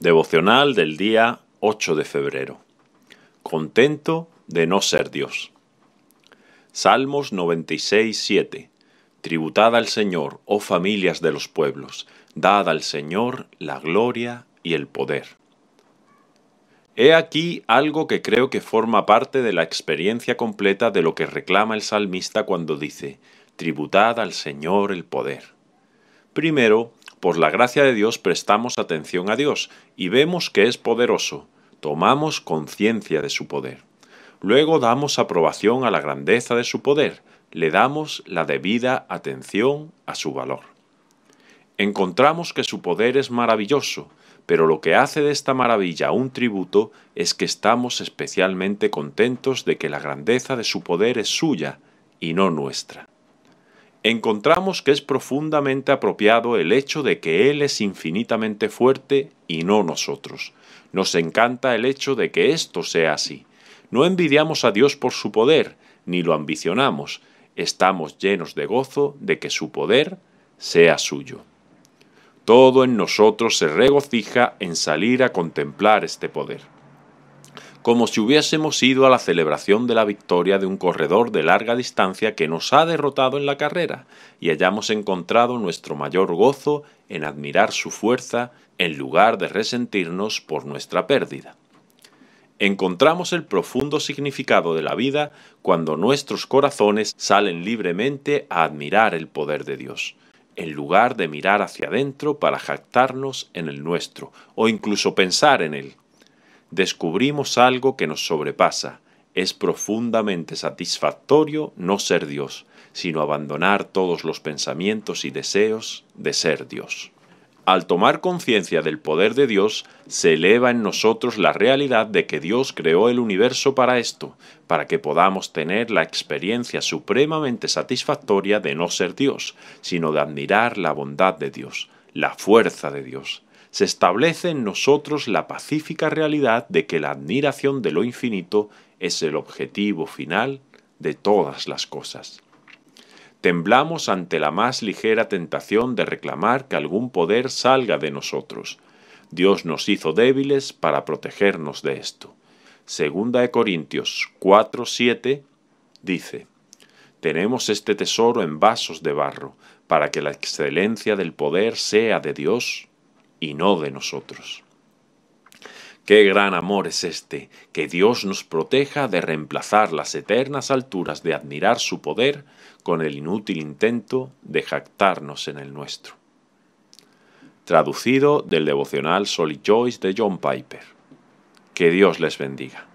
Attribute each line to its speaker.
Speaker 1: Devocional del día 8 de febrero. Contento de no ser Dios. Salmos 96, 7. Tributad al Señor, oh familias de los pueblos, dad al Señor la gloria y el poder. He aquí algo que creo que forma parte de la experiencia completa de lo que reclama el salmista cuando dice, Tributad al Señor el poder. Primero, por la gracia de Dios prestamos atención a Dios y vemos que es poderoso, tomamos conciencia de su poder. Luego damos aprobación a la grandeza de su poder, le damos la debida atención a su valor. Encontramos que su poder es maravilloso, pero lo que hace de esta maravilla un tributo es que estamos especialmente contentos de que la grandeza de su poder es suya y no nuestra encontramos que es profundamente apropiado el hecho de que Él es infinitamente fuerte y no nosotros. Nos encanta el hecho de que esto sea así. No envidiamos a Dios por su poder, ni lo ambicionamos. Estamos llenos de gozo de que su poder sea suyo. Todo en nosotros se regocija en salir a contemplar este poder como si hubiésemos ido a la celebración de la victoria de un corredor de larga distancia que nos ha derrotado en la carrera y hayamos encontrado nuestro mayor gozo en admirar su fuerza en lugar de resentirnos por nuestra pérdida. Encontramos el profundo significado de la vida cuando nuestros corazones salen libremente a admirar el poder de Dios en lugar de mirar hacia adentro para jactarnos en el nuestro o incluso pensar en él descubrimos algo que nos sobrepasa. Es profundamente satisfactorio no ser Dios, sino abandonar todos los pensamientos y deseos de ser Dios. Al tomar conciencia del poder de Dios, se eleva en nosotros la realidad de que Dios creó el universo para esto, para que podamos tener la experiencia supremamente satisfactoria de no ser Dios, sino de admirar la bondad de Dios, la fuerza de Dios, se establece en nosotros la pacífica realidad de que la admiración de lo infinito es el objetivo final de todas las cosas. Temblamos ante la más ligera tentación de reclamar que algún poder salga de nosotros. Dios nos hizo débiles para protegernos de esto. Segunda de Corintios 4:7 dice: Tenemos este tesoro en vasos de barro, para que la excelencia del poder sea de Dios y no de nosotros. Qué gran amor es este, que Dios nos proteja de reemplazar las eternas alturas de admirar su poder con el inútil intento de jactarnos en el nuestro. Traducido del devocional Soli Joyce de John Piper. Que Dios les bendiga.